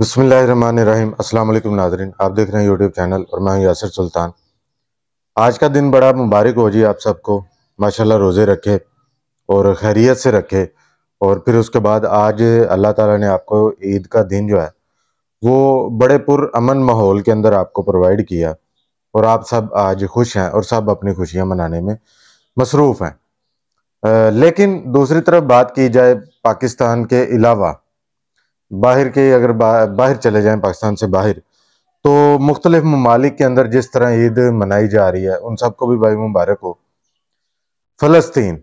बसमीम अल्लाम नाजरीन आप देख रहे हैं यूट्यूब चैनल और मैं यासर सुल्तान आज का दिन बड़ा मुबारक हो जी आप सबको माशाल्लाह रोज़े रखे और खैरियत से रखे और फिर उसके बाद आज अल्लाह ताला ने आपको ईद का दिन जो है वो बड़े पुरअमन माहौल के अंदर आपको प्रोवाइड किया और आप सब आज खुश हैं और सब अपनी खुशियाँ मनाने में मसरूफ़ हैं लेकिन दूसरी तरफ बात की जाए पाकिस्तान के अलावा बाहर के अगर बा, बाहर चले जाएं पाकिस्तान से बाहर तो मुख्तलिफ ममालिक के अंदर जिस तरह ईद मनाई जा रही है उन सबको भी भाई मुबारक हो फ़लस्तीन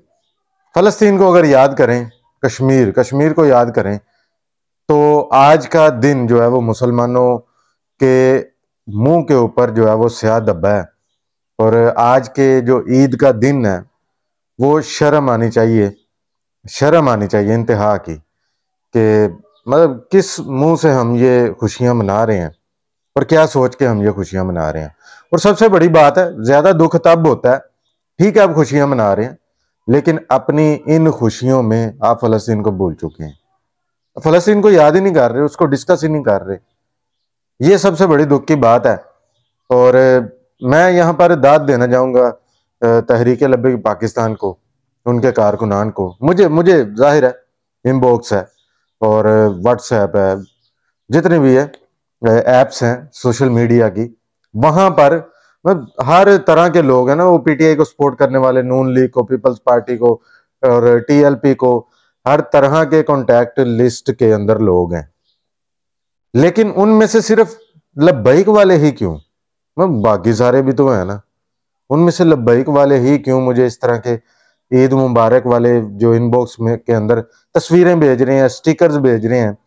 फ़लस्तीन को अगर याद करें कश्मीर कश्मीर को याद करें तो आज का दिन जो है वो मुसलमानों के मुंह के ऊपर जो है वो स्याह दब्बा है और आज के जो ईद का दिन है वो शर्म आनी चाहिए शर्म आनी चाहिए इंतहा की कि मतलब किस मुंह से हम ये खुशियां मना रहे हैं और क्या सोच के हम ये खुशियां मना रहे हैं और सबसे बड़ी बात है ज्यादा दुख तब होता है ठीक है आप खुशियां मना रहे हैं लेकिन अपनी इन खुशियों में आप फलस्तीन को भूल चुके हैं फलस्तीन को याद ही नहीं कर रहे उसको डिस्कस ही नहीं कर रहे ये सबसे बड़ी दुख की बात है और मैं यहाँ पर दाद देना चाहूंगा तहरीक लबे पाकिस्तान को उनके कारकुनान को मुझे मुझे जाहिर है इनबॉक्स है और व्हाट्सएप है जितने भी है ऐप्स हैं सोशल मीडिया की वहां पर मतलब हर तरह के लोग हैं ना वो पीटीआई को सपोर्ट करने वाले नून लीग को पीपल्स पार्टी को और टीएलपी को हर तरह के कॉन्टेक्ट लिस्ट के अंदर लोग हैं लेकिन उनमें से सिर्फ लब्बैक वाले ही क्यों मतलब बाकी सारे भी तो हैं ना उनमें से लब्बैक वाले ही क्यों मुझे इस तरह के ईद मुबारक वाले जो इनबॉक्स में के अंदर तस्वीरें भेज रहे हैं स्टिकर्स भेज रहे हैं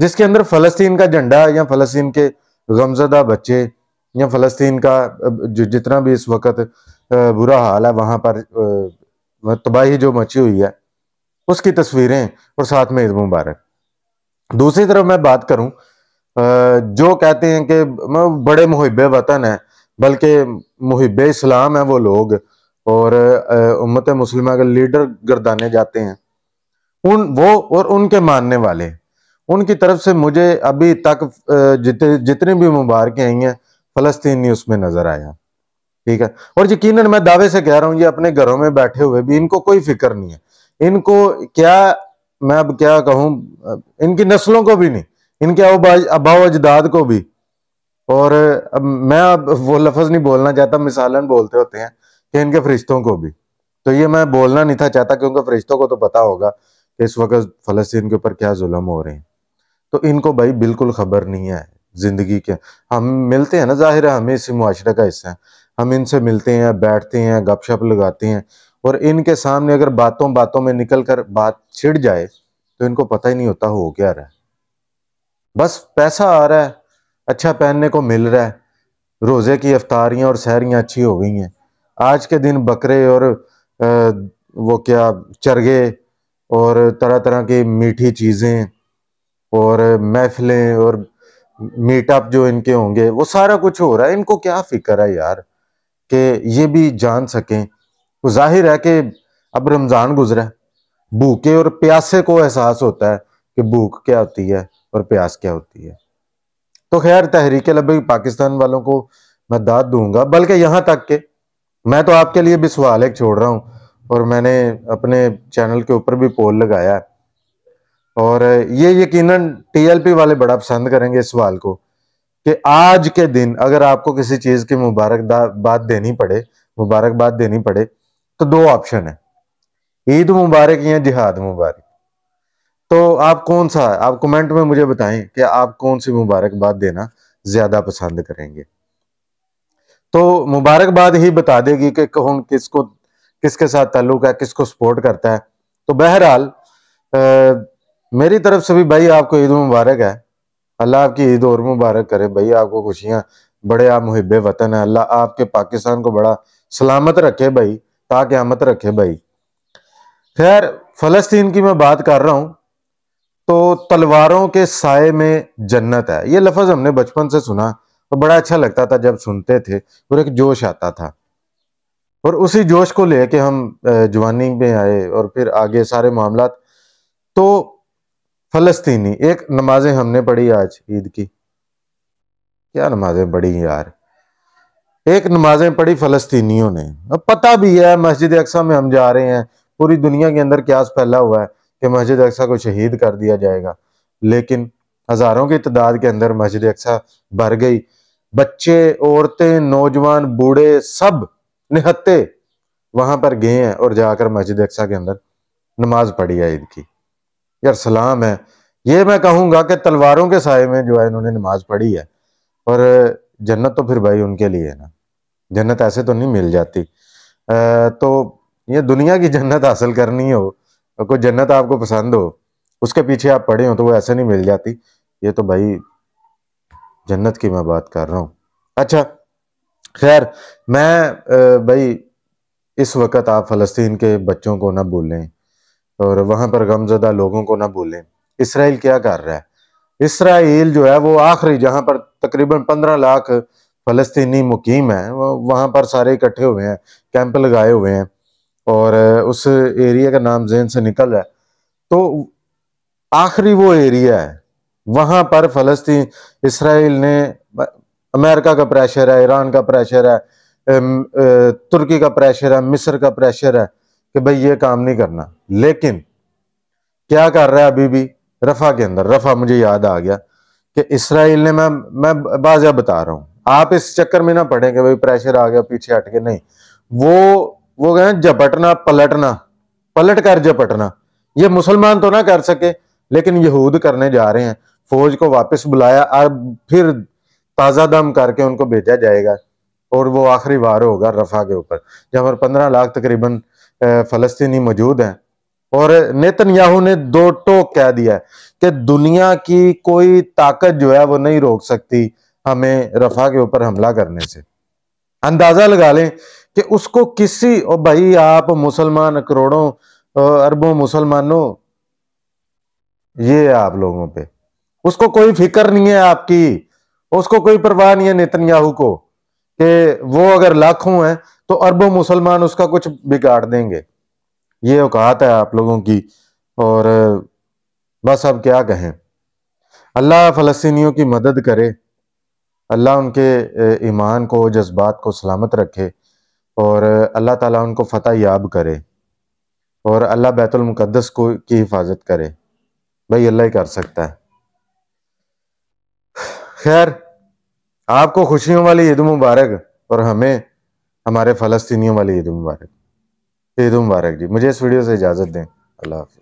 जिसके अंदर फलस्तीन का झंडा या फलस्तीन के गमजदा बच्चे या फलस्तीन का जो जितना भी इस वक्त बुरा हाल है वहां पर तबाही जो मची हुई है उसकी तस्वीरें और साथ में ईद मुबारक दूसरी तरफ मैं बात करूं जो कहते हैं कि बड़े मुहब वतन है बल्कि मुहब इस्लाम है वो लोग और उम्मत मुस्लिमा के लीडर गर्दाने जाते हैं उन वो और उनके मानने वाले उनकी तरफ से मुझे अभी तक जितने जितनी भी मुबारकें आई हैं फलस्तीनी उसमें नजर आया ठीक है और यकीन मैं दावे से कह रहा हूँ ये अपने घरों में बैठे हुए भी इनको कोई फिक्र नहीं है इनको क्या मैं अब क्या कहूं इनकी नस्लों को भी नहीं इनके अबाव अजदाद को भी और अब मैं अब वो लफज नहीं बोलना चाहता मिसालन बोलते होते हैं कि इनके फरिश्तों को भी तो ये मैं बोलना नहीं था चाहता क्योंकि फरिश्तों को तो पता होगा कि इस वक्त फ़लस्तीन के ऊपर क्या जुल्म हो रहे हैं तो इनको भाई बिल्कुल खबर नहीं है ज़िंदगी के हम मिलते हैं ना ज़ाहिर है हमें इसी मुआरे का हिस्सा है हम इनसे मिलते हैं बैठते हैं गपशप लगाते हैं और इनके सामने अगर बातों बातों में निकल कर बात छिड़ जाए तो इनको पता ही नहीं होता हो क्या रहा है बस पैसा आ रहा है अच्छा पहनने को मिल रहा है रोज़े की अफतारियां और सहरियां अच्छी हो गई हैं आज के दिन बकरे और वो क्या चरगे और तरह तरह की मीठी चीज़ें और महफिलें और मीटअप जो इनके होंगे वो सारा कुछ हो रहा है इनको क्या फिक्र है यार कि ये भी जान सकें तो जाहिर है कि अब रमज़ान गुजरा भूखे और प्यासे को एहसास होता है कि भूख क्या होती है और प्यास क्या होती है तो खैर तहरीक लबई पाकिस्तान वालों को मैं दाद दूंगा बल्कि यहाँ तक के मैं तो आपके लिए भी सवाल एक छोड़ रहा हूँ और मैंने अपने चैनल के ऊपर भी पोल लगाया है और ये यकीनन टीएलपी वाले बड़ा पसंद करेंगे इस सवाल को कि आज के दिन अगर आपको किसी चीज़ की मुबारकबाद देनी पड़े मुबारकबाद देनी पड़े तो दो ऑप्शन है ईद मुबारक या जिहाद मुबारक तो आप कौन सा आप कमेंट में मुझे बताएं कि आप कौन सी मुबारकबाद देना ज़्यादा पसंद करेंगे तो मुबारकबाद ही बता देगी कि कौन किसको किसके साथ ताल्लुक है किसको सपोर्ट करता है तो बहरहाल मेरी तरफ से भी भाई आपको ईद मुबारक है अल्लाह आपकी ईद और मुबारक करे भाई आपको खुशियाँ बड़े आप मुहब वतन है अल्लाह आपके पाकिस्तान को बड़ा सलामत रखे भाई ताकि आमत रखे भाई खैर फ़लस्तीन की मैं बात कर रहा हूँ तो तलवारों के साय में जन्नत है ये लफज हमने बचपन से सुना तो बड़ा अच्छा लगता था जब सुनते थे और एक जोश आता था और उसी जोश को लेके हम जवानी में आए और फिर आगे सारे मामला तो फलस्तीनी एक नमाजें हमने पढ़ी आज ईद की क्या नमाजें पढ़ी यार एक नमाजें पढ़ी फलस्तीनियों ने अब पता भी है मस्जिद अक्सा में हम जा रहे हैं पूरी दुनिया के अंदर क्या फैला हुआ है कि मस्जिद अक्सा को शहीद कर दिया जाएगा लेकिन हज़ारों की तादाद के अंदर मस्जिद अक्सा भर गई बच्चे औरतें नौजवान बूढ़े सब निहत्ते वहां पर गए हैं और जाकर मस्जिद अक्सा के अंदर नमाज पढ़ी है ईद की यार सलाम है ये मैं कहूंगा कि तलवारों के साय में जो है इन्होंने नमाज पढ़ी है और जन्नत तो फिर भाई उनके लिए है ना जन्नत ऐसे तो नहीं मिल जाती आ, तो ये दुनिया की जन्नत हासिल करनी हो कोई जन्नत आपको पसंद हो उसके पीछे आप पढ़े हो तो वो ऐसे नहीं मिल जाती ये तो भाई जन्नत की मैं बात कर रहा हूँ अच्छा खैर मैं भाई इस वक्त आप फ़लस्तीन के बच्चों को ना भूलें और वहाँ पर गमजदा लोगों को ना भूलें इसराइल क्या कर रहा है इसराइल जो है वो आखिरी जहाँ पर तकरीबन पंद्रह लाख फलस्तीनी मुकीम है वहाँ पर सारे इकट्ठे हुए हैं कैंप लगाए हुए हैं और उस एरिया का नाम जेन से निकल रहा है तो आखिरी वो एरिया है वहाँ पर फलस्तीन इसराइल ने अमेरिका का प्रेशर है ईरान का प्रेशर है तुर्की का प्रेशर है मिस्र का प्रेशर है कि भाई ये काम नहीं करना लेकिन क्या कर रहा है अभी भी रफ़ा के अंदर रफ़ा मुझे याद आ गया कि इसराइल ने मैं मैं बाजा बता रहा हूँ आप इस चक्कर में ना पढ़ें कि भाई प्रेशर आ गया पीछे हट के नहीं वो वो कहें झपटना पलटना पलट कर झपटना ये मुसलमान तो ना कर सके लेकिन यहूद करने जा रहे हैं फौज को वापस बुलाया और फिर ताज़ा दम करके उनको भेजा जाएगा और वो आखिरी वार होगा रफा के ऊपर जहां पर पंद्रह लाख तकरीबन फलस्तीनी मौजूद हैं और नेतन्याहू ने दो टोक कह दिया है कि दुनिया की कोई ताकत जो है वो नहीं रोक सकती हमें रफा के ऊपर हमला करने से अंदाज़ा लगा लें कि उसको किसी और भाई आप मुसलमान करोड़ों अरबों मुसलमानों ये आप लोगों पे उसको कोई फिक्र नहीं है आपकी उसको कोई परवाह नहीं है नेतन्याहू को कि वो अगर लाखों हैं तो अरबों मुसलमान उसका कुछ बिगाड़ देंगे ये औकात है आप लोगों की और बस अब क्या कहें अल्लाह फ़लस्तियों की मदद करे अल्लाह उनके ईमान को जज्बात को सलामत रखे और अल्लाह ताला उनको फतेह याब करे और अल्लाह बैतुलमक़दस को की हिफाजत करे भाई अल्लाह ही कर सकता है खैर आपको खुशियों वाली ईद मुबारक और हमें हमारे फ़लस्तियों वाली ईद मुबारक ईद मुबारक जी मुझे इस वीडियो से इजाज़त दें अल्लाह हाफि